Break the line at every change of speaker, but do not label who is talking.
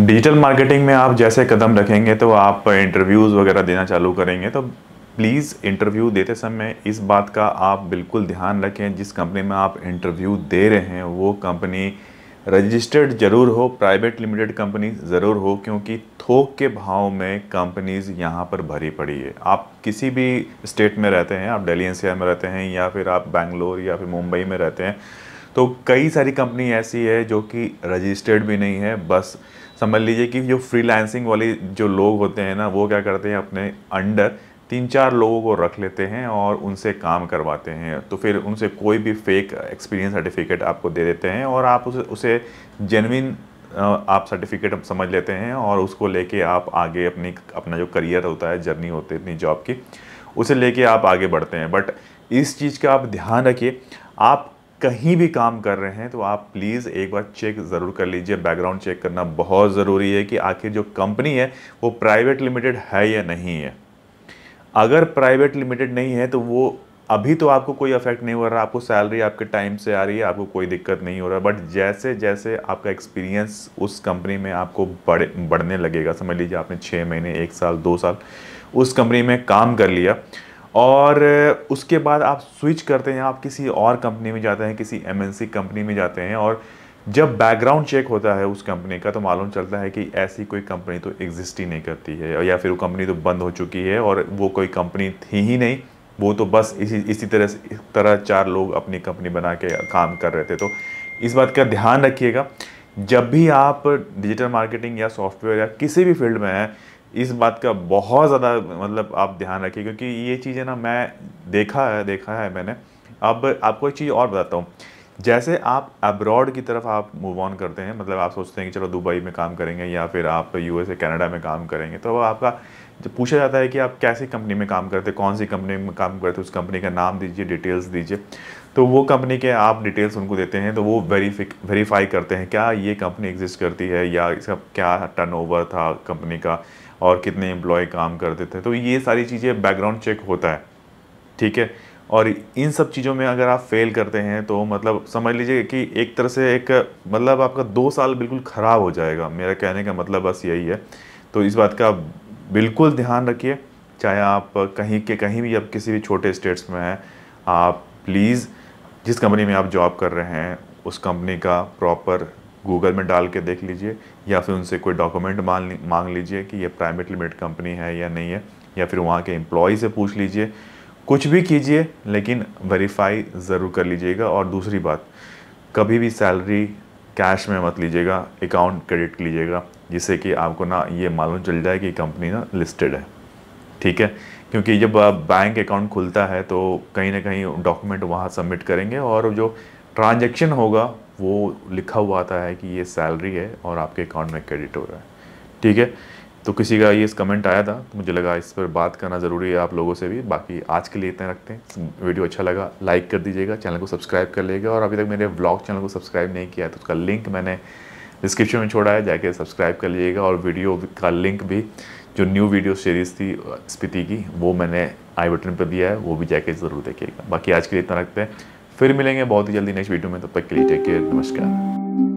digital marketing में आप जैसे कदम रखेंगे तो आप इंटरव्यूज़ वगैरह देना चालू करेंगे तो प्लीज़ इंटरव्यू देते समय इस बात का आप बिल्कुल ध्यान रखें जिस कंपनी में आप इंटरव्यू दे रहे हैं वो कंपनी रजिस्टर्ड ज़रूर हो प्राइवेट लिमिटेड कंपनी ज़रूर हो क्योंकि थोक के भाव में कंपनीज़ यहाँ पर भरी पड़ी है आप किसी भी स्टेट में रहते हैं आप दिल्ली एनसीआर में रहते हैं या फिर आप बैंगलोर या फिर मुंबई में रहते हैं तो कई सारी कंपनी ऐसी है जो कि रजिस्टर्ड भी नहीं है बस समझ लीजिए कि जो फ्रीलांसिंग वाले जो लोग होते हैं ना वो क्या करते हैं अपने अंडर तीन चार लोगों को रख लेते हैं और उनसे काम करवाते हैं तो फिर उनसे कोई भी फेक एक्सपीरियंस सर्टिफिकेट आपको दे देते हैं और आप उसे उसे जेनविन आप सर्टिफिकेट समझ लेते हैं और उसको लेके आप आगे अपनी अपना जो करियर होता है जर्नी होती है अपनी जॉब की उसे लेके आप आगे बढ़ते हैं बट इस चीज़ का आप ध्यान रखिए आप कहीं भी काम कर रहे हैं तो आप प्लीज़ एक बार चेक ज़रूर कर लीजिए बैकग्राउंड चेक करना बहुत ज़रूरी है कि आखिर जो कंपनी है वो प्राइवेट लिमिटेड है या नहीं है अगर प्राइवेट लिमिटेड नहीं है तो वो अभी तो आपको कोई अफेक्ट नहीं हो रहा आपको सैलरी आपके टाइम से आ रही है आपको कोई दिक्कत नहीं हो रहा बट जैसे जैसे आपका एक्सपीरियंस उस कंपनी में आपको बढ़ बढ़ने लगेगा समझ लीजिए आपने छः महीने एक साल दो साल उस कंपनी में काम कर लिया और उसके बाद आप स्विच करते हैं आप किसी और कंपनी में जाते हैं किसी एम कंपनी में जाते हैं और जब बैकग्राउंड चेक होता है उस कंपनी का तो मालूम चलता है कि ऐसी कोई कंपनी तो एग्जिस्ट ही नहीं करती है या फिर वो कंपनी तो बंद हो चुकी है और वो कोई कंपनी थी ही नहीं वो तो बस इसी इसी तरह इस तरह चार लोग अपनी कंपनी बना के काम कर रहे थे तो इस बात का ध्यान रखिएगा जब भी आप डिजिटल मार्केटिंग या सॉफ्टवेयर या किसी भी फील्ड में हैं इस बात का बहुत ज़्यादा मतलब आप ध्यान रखिए क्योंकि ये चीज़ें ना मैं देखा है देखा है मैंने अब आपको एक चीज़ और बताता हूँ जैसे आप अब्रॉड की तरफ आप मूव ऑन करते हैं मतलब आप सोचते हैं कि चलो दुबई में काम करेंगे या फिर आप यू एस कनाडा में काम करेंगे तो आपका जब पूछा जाता है कि आप कैसी कंपनी में काम करते कौन सी कंपनी में काम करते उस कंपनी का नाम दीजिए डिटेल्स दीजिए तो वो कंपनी के आप डिटेल्स उनको देते हैं तो वो वेरीफिक वेरीफाई करते हैं क्या ये कंपनी एग्जिस्ट करती है या इसका क्या टर्नओवर था कंपनी का और कितने एम्प्लॉय काम करते थे तो ये सारी चीज़ें बैकग्राउंड चेक होता है ठीक है और इन सब चीज़ों में अगर आप फेल करते हैं तो मतलब समझ लीजिए कि एक तरह से एक मतलब आपका दो साल बिल्कुल ख़राब हो जाएगा मेरा कहने का मतलब बस यही है तो इस बात का बिल्कुल ध्यान रखिए चाहे आप कहीं के कहीं भी आप किसी भी छोटे स्टेट्स में हैं आप प्लीज़ जिस कंपनी में आप जॉब कर रहे हैं उस कंपनी का प्रॉपर गूगल में डाल के देख लीजिए या फिर उनसे कोई डॉक्यूमेंट मान मांग लीजिए कि ये प्राइवेट लिमिटेड कंपनी है या नहीं है या फिर वहाँ के एम्प्लॉय से पूछ लीजिए कुछ भी कीजिए लेकिन वेरीफाई ज़रूर कर लीजिएगा और दूसरी बात कभी भी सैलरी कैश में मत लीजिएगा अकाउंट क्रेडिट लीजिएगा जिससे कि आपको ना ये मालूम चल जाए कि कंपनी ना लिस्टेड है ठीक है क्योंकि जब बैंक अकाउंट खुलता है तो कहीं ना कहीं डॉक्यूमेंट वहाँ सबमिट करेंगे और जो ट्रांजेक्शन होगा वो लिखा हुआ आता है कि ये सैलरी है और आपके अकाउंट में क्रेडिट हो रहा है ठीक है तो किसी का ये कमेंट आया था तो मुझे लगा इस पर बात करना ज़रूरी है आप लोगों से भी बाकी आज के लिए इतना रखते हैं वीडियो अच्छा लगा लाइक कर दीजिएगा चैनल को सब्सक्राइब कर लीजिएगा और अभी तक मेरे ब्लॉग चैनल को सब्सक्राइब नहीं किया है तो उसका लिंक मैंने डिस्क्रिप्शन में छोड़ा है जाके सब्सक्राइब कर लीजिएगा और वीडियो का लिंक भी जो न्यू वीडियो सीरीज़ थी स्पीति की वो मैंने आई बटन पर दिया है वो भी जाके ज़रूर देखिएगा बाकी आज के लिए इतना रखते हैं फिर मिलेंगे बहुत ही जल्दी नेक्स्ट वीडियो में तब तक के लिए टेक केयर नमस्कार